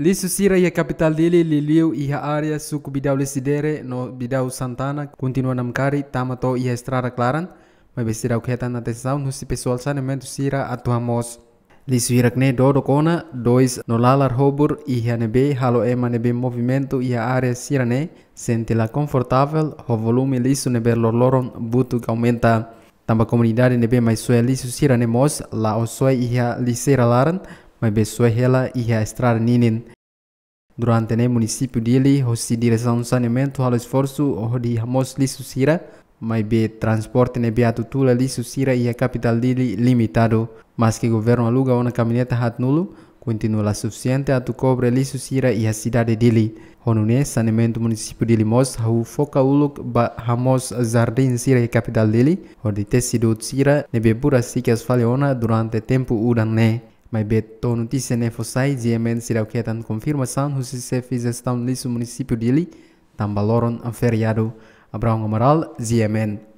L'Issusira e ia kapital dili liliu e a área suco bidau lesidere no bidau Santana continua namkari tama tamato iha a estrada claran, mas bestira o que está na atenção sira atua mos. Lisuirak ne dodo kona dois no lalar hobur iha nebe halo ema nebe movimento iha sira sirane sentila confortável ho volume liso nebe lorloron butu aumenta. Tamba comunidade nebe mais sua liso ne mos la osoi iha liseira laran mas pessoas ela a estrada ninin. Durante o município dele, a direção do saneamento ao esforço de Ramos Lissusira, mas o transporte de Beatutula Lissusira e a capital dele limitado, mas que o governo aluga uma caminheta hat nulo, continua suficiente a tu cobre Lissucira e a cidade dele. Honune, saneamento município de Limos, o foca uluk ba Ramos Jardim Sira e capital dele, onde ter sido Sira, be pura sikas faleona durante tempo udan né. mai beto notícia nefosai GMN será o que tan confirmação o CCF gestão liso município dele tambaloron a feriado Abraão Amaral GMN